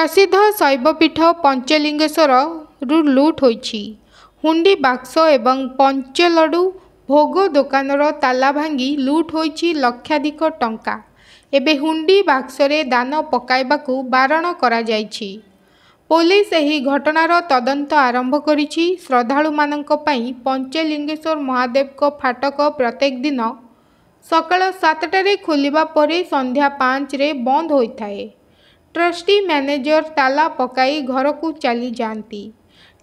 ପ୍ରସିଦ୍ଧ ଶୈବପୀଠ ପଞ୍ଚଲିଙ୍ଗେଶ୍ୱରରୁ ଲୁଟ୍ ହୋଇଛି ହୁଣ୍ଡି ବାକ୍ସ ଏବଂ ପଞ୍ଚଲଡ଼ୁ ଭୋଗ ଦୋକାନର ତାଲା ଭାଙ୍ଗି ଲୁଟ୍ ହୋଇଛି ଲକ୍ଷାଧିକ ଟଙ୍କା ଏବେ ହୁଣ୍ଡି ବାକ୍ସରେ ଦାନ ପକାଇବାକୁ ବାରଣ କରାଯାଇଛି ପୋଲିସ ଏହି ଘଟଣାର ତଦନ୍ତ ଆରମ୍ଭ କରିଛି ଶ୍ରଦ୍ଧାଳୁମାନଙ୍କ ପାଇଁ ପଞ୍ଚଲିଙ୍ଗେଶ୍ୱର ମହାଦେବଙ୍କ ଫାଟକ ପ୍ରତ୍ୟେକ ଦିନ ସକାଳ ସାତଟାରେ ଖୋଲିବା ପରେ ସନ୍ଧ୍ୟା ପାଞ୍ଚରେ ବନ୍ଦ ହୋଇଥାଏ ଟ୍ରଷ୍ଟି ମ୍ୟାନେଜର ତାଲା ପକାଇ ଘରକୁ ଚାଲିଯାଆନ୍ତି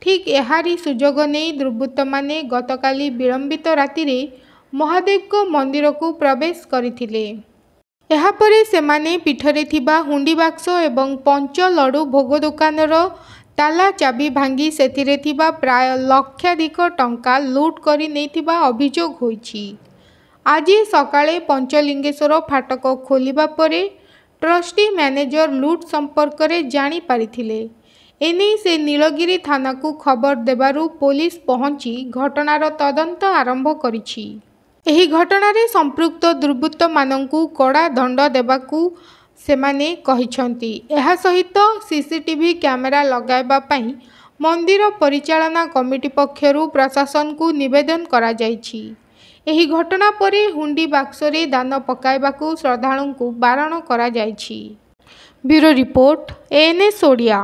ଠିକ୍ ଏହାରି ସୁଯୋଗ ନେଇ ଦୁର୍ବୃତ୍ତମାନେ ଗତକାଲି ବିଳମ୍ବିତ ରାତିରେ ମହାଦେବଙ୍କ ମନ୍ଦିରକୁ ପ୍ରବେଶ କରିଥିଲେ ଏହାପରେ ସେମାନେ ପୀଠରେ ଥିବା ହୁଣ୍ଡି ବାକ୍ସ ଏବଂ ପଞ୍ଚ ଲଡ଼ୁ ଭୋଗ ଦୋକାନର ତାଲା ଚାବି ଭାଙ୍ଗି ସେଥିରେ ଥିବା ପ୍ରାୟ ଲକ୍ଷାଧିକ ଟଙ୍କା ଲୁଟ୍ କରି ନେଇଥିବା ଅଭିଯୋଗ ହୋଇଛି ଆଜି ସକାଳେ ପଞ୍ଚଲିଙ୍ଗେଶ୍ୱର ଫାଟକ ଖୋଲିବା ପରେ ଟ୍ରଷ୍ଟି ମ୍ୟାନେଜର ଲୁଟ୍ ସମ୍ପର୍କରେ ଜାଣିପାରିଥିଲେ ଏନେଇ ସେ ନୀଳଗିରି ଥାନାକୁ ଖବର ଦେବାରୁ ପୋଲିସ ପହଞ୍ଚି ଘଟଣାର ତଦନ୍ତ ଆରମ୍ଭ କରିଛି ଏହି ଘଟଣାରେ ସମ୍ପୃକ୍ତ ଦୁର୍ବୃତ୍ତମାନଙ୍କୁ କଡ଼ା ଦଣ୍ଡ ଦେବାକୁ ସେମାନେ କହିଛନ୍ତି ଏହା ସହିତ ସିସିଟିଭି କ୍ୟାମେରା ଲଗାଇବା ପାଇଁ ମନ୍ଦିର ପରିଚାଳନା କମିଟି ପକ୍ଷରୁ ପ୍ରଶାସନକୁ ନିବେଦନ କରାଯାଇଛି ଏହି ଘଟଣା ପରେ ହୁଣ୍ଡି ବାକ୍ସରେ ଦାନ ପକାଇବାକୁ ଶ୍ରଦ୍ଧାଳୁଙ୍କୁ ବାରଣ କରାଯାଇଛି ବ୍ୟୁରୋ ରିପୋର୍ଟ ଏନ୍ଏସ୍ ଓଡ଼ିଆ